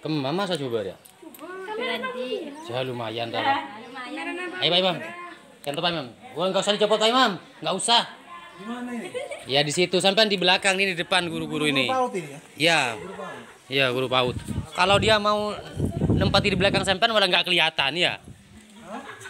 ke mama saya coba ya ya lumayan dah iya. ayo bang kan tepat mam gua enggak usah dicopot ayo mam enggak usah Gimana ini? Ya di situ sampai di belakang ini di depan guru-guru ini. Guru paut ini ya? Iya. Iya guru paut. Kalau dia mau nempati di belakang sampean malah nggak kelihatan ya. Hah?